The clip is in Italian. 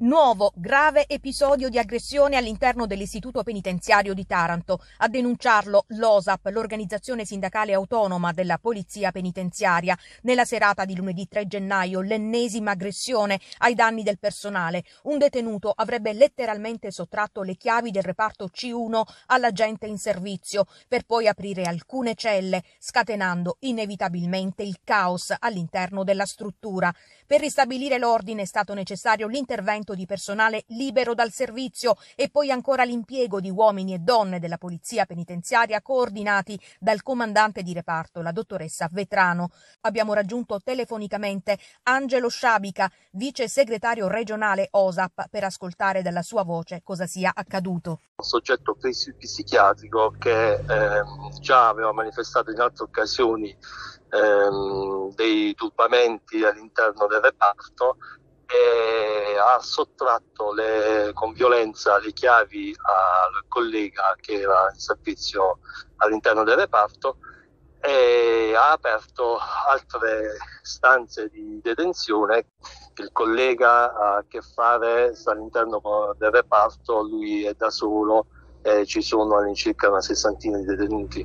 Nuovo grave episodio di aggressione all'interno dell'istituto penitenziario di Taranto. A denunciarlo l'OSAP, l'organizzazione sindacale autonoma della polizia penitenziaria. Nella serata di lunedì 3 gennaio l'ennesima aggressione ai danni del personale. Un detenuto avrebbe letteralmente sottratto le chiavi del reparto C1 alla gente in servizio per poi aprire alcune celle, scatenando inevitabilmente il caos all'interno della struttura. Per ristabilire l'ordine è stato necessario l'intervento reclutamento di personale libero dal servizio e poi ancora l'impiego di uomini e donne della polizia penitenziaria coordinati dal comandante di reparto, la dottoressa Vetrano. Abbiamo raggiunto telefonicamente Angelo Sciabica, vice segretario regionale OSAP, per ascoltare dalla sua voce cosa sia accaduto. Un soggetto psichiatrico che ehm, già aveva manifestato in altre occasioni ehm, dei turbamenti all'interno del reparto e ha sottratto le, con violenza le chiavi al collega che era in servizio all'interno del reparto e ha aperto altre stanze di detenzione. Il collega ha a che fare, sta all'interno del reparto, lui è da solo, e ci sono all'incirca una sessantina di detenuti.